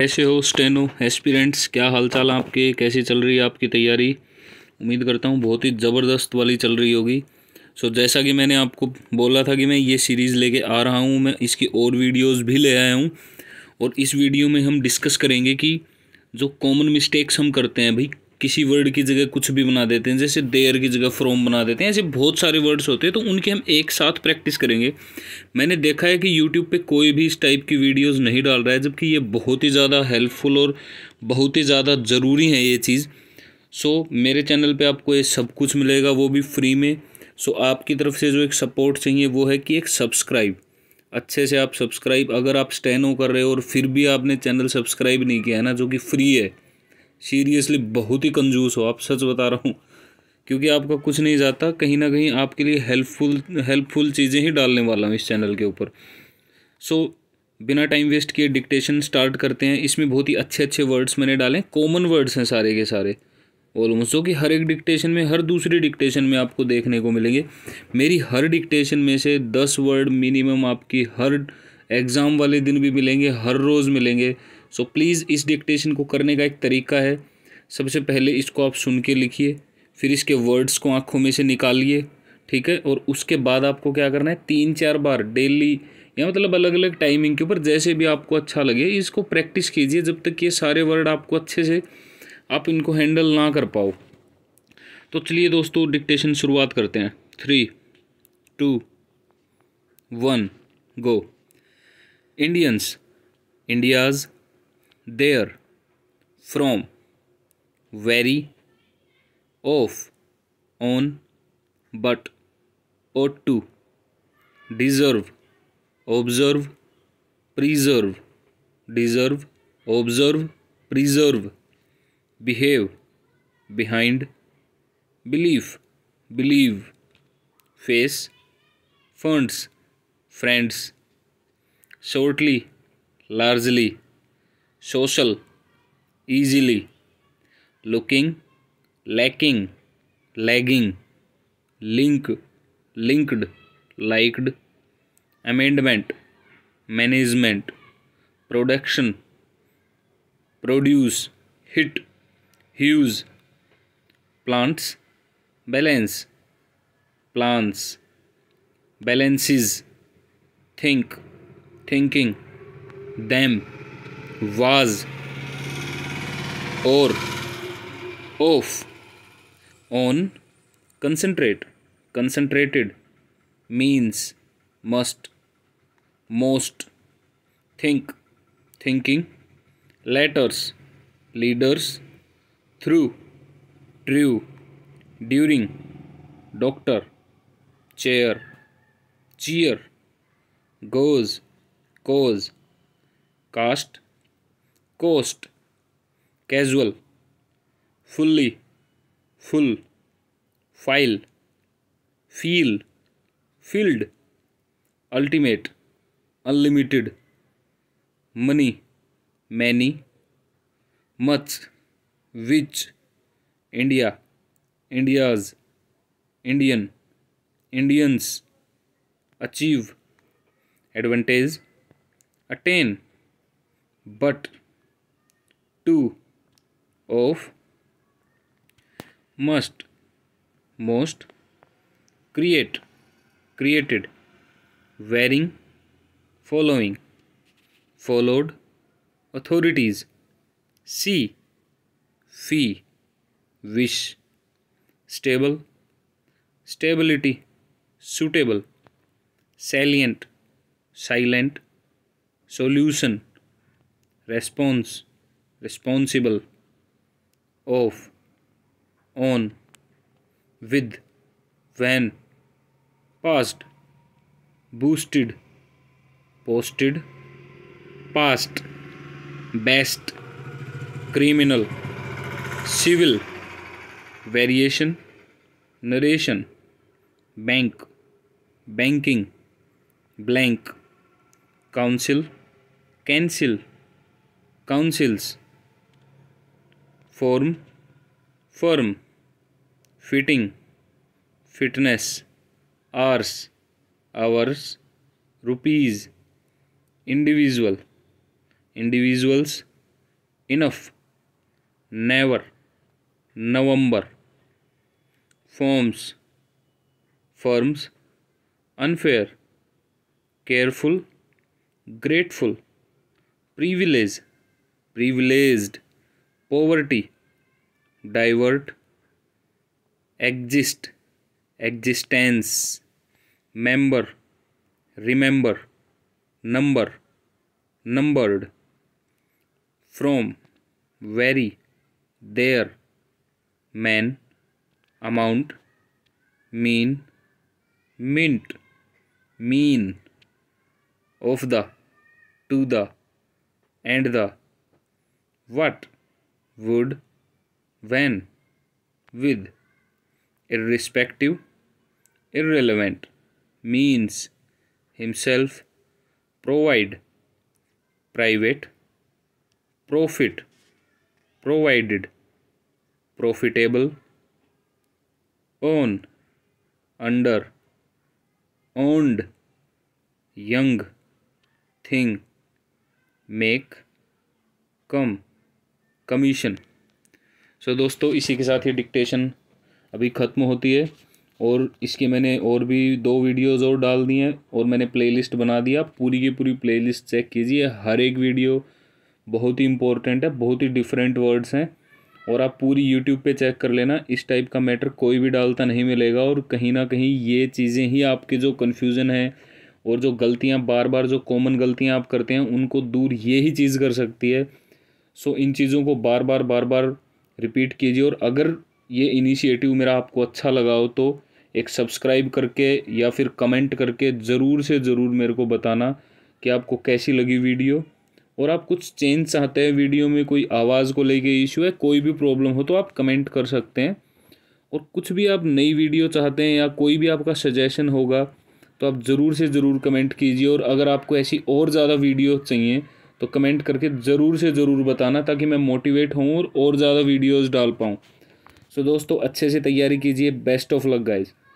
कैसे हो steno aspirants क्या हालचाल आपके कैसी चल रही है आपकी तैयारी उम्मीद करता हूँ बहुत ही ज़बरदस्त वाली चल रही होगी सो so, जैसा कि मैंने आपको बोला था कि मैं ये सीरीज़ लेके आ रहा हूँ मैं इसकी और वीडियोस भी ले आया हूँ और इस वीडियो में हम डिस्कस करेंगे कि जो कॉमन मिस्टेक्स हम करते हैं भाई किसी वर्ड की जगह कुछ भी बना देते हैं जैसे देयर की जगह फ्रॉम बना देते हैं ऐसे बहुत सारे वर्ड्स होते हैं तो उनके हम एक साथ प्रैक्टिस करेंगे मैंने देखा है कि यूट्यूब पे कोई भी इस टाइप की वीडियोस नहीं डाल रहा है जबकि ये बहुत ही ज़्यादा हेल्पफुल और बहुत ही ज़्यादा ज़रूरी है ये चीज़ सो मेरे चैनल पर आपको ये सब कुछ मिलेगा वो भी फ्री में सो आपकी तरफ से जो एक सपोर्ट चाहिए वो है कि एक सब्सक्राइब अच्छे से आप सब्सक्राइब अगर आप स्टैनो कर रहे हो और फिर भी आपने चैनल सब्सक्राइब नहीं किया है ना जो कि फ्री है सीरियसली बहुत ही कंजूस हो आप सच बता रहा हूँ क्योंकि आपका कुछ नहीं जाता कहीं ना कहीं आपके लिए हेल्पफुल हेल्पफुल चीज़ें ही डालने वाला हूँ इस चैनल के ऊपर सो so, बिना टाइम वेस्ट किए डिक्टेशन स्टार्ट करते हैं इसमें बहुत ही अच्छे अच्छे वर्ड्स मैंने डाले कॉमन वर्ड्स हैं सारे के सारे ऑलमोस्ट जो कि हर एक डिक्टेशन में हर दूसरे डिक्टेशन में आपको देखने को मिलेंगे मेरी हर डिक्टेशन में से दस वर्ड मिनिमम आपकी हर एग्ज़ाम वाले दिन भी मिलेंगे हर रोज़ मिलेंगे सो so, प्लीज़ इस डिक्टेशन को करने का एक तरीका है सबसे पहले इसको आप सुन के लिखिए फिर इसके वर्ड्स को आँखों में से निकालिए ठीक है और उसके बाद आपको क्या करना है तीन चार बार डेली या मतलब अलग अलग टाइमिंग के ऊपर जैसे भी आपको अच्छा लगे इसको प्रैक्टिस कीजिए जब तक ये सारे वर्ड आपको अच्छे से आप इनको हैंडल ना कर पाओ तो चलिए दोस्तों डिक्टेशन शुरुआत करते हैं three two one go Indians India's there from very off on but ought to deserve observe preserve deserve observe preserve behave behind belief believe face funds friends shortly largely social easily looking lacking lagging link linked liked amendment management production produce hit hues plants balance plans balances think thinking them was or of on concentrate concentrated means must most think thinking letters leaders through true during doctor chair cheer goes cause cast coast casual fully full file feel filled ultimate unlimited money many much which india india's indian indians achieve advantage attain but two of must most create created wearing following followed authorities see fee wish stable stability suitable salient silent solution response responsible of on with when past boosted posted past best criminal civil variation narration bank banking blank council cancel councils form firm fitting fitness hours hours rupees individual individuals enough never november forms firms unfair careful grateful privilege privileged poverty, divert, exist, existence, member, remember, number, numbered, from, vary, there, man, amount, mean, mint, mean, of the, to the, and the, what would, when, with, irrespective, irrelevant, means, himself, provide, private, profit, provided, profitable, own, under, owned, young, thing, make, come. Commission so दोस्तों इसी के साथ ये dictation अभी ख़त्म होती है और इसकी मैंने और भी दो वीडियोस और डाल दिए हैं और मैंने प्लेलिस्ट बना दिया पूरी की पूरी प्लेलिस्ट चेक कीजिए हर एक वीडियो बहुत ही इंपॉर्टेंट है बहुत ही डिफरेंट वर्ड्स हैं और आप पूरी यूट्यूब पे चेक कर लेना इस टाइप का मैटर कोई भी डालता नहीं मिलेगा और कहीं ना कहीं ये चीज़ें ही आपके जो कन्फ्यूज़न है और जो गलतियाँ बार बार जो कॉमन गलतियाँ आप करते हैं उनको दूर ये ही चीज़ कर सकती है सो इन चीज़ों को बार बार बार बार रिपीट कीजिए और अगर ये इनिशिएटिव मेरा आपको अच्छा लगा हो तो एक सब्सक्राइब करके या फिर कमेंट करके ज़रूर से ज़रूर मेरे को बताना कि आपको कैसी लगी वीडियो और आप कुछ चेंज चाहते हैं वीडियो में कोई आवाज़ को लेके इशू है कोई भी प्रॉब्लम हो तो आप कमेंट कर सकते हैं और कुछ भी आप नई वीडियो चाहते हैं या कोई भी आपका सजेशन होगा तो आप ज़रूर से ज़रूर कमेंट कीजिए और अगर आपको ऐसी और ज़्यादा वीडियो चाहिए तो कमेंट करके ज़रूर से ज़रूर बताना ताकि मैं मोटिवेट हूँ और ज़्यादा वीडियोज़ डाल पाऊँ सो so, दोस्तों अच्छे से तैयारी कीजिए बेस्ट ऑफ लक गाइज़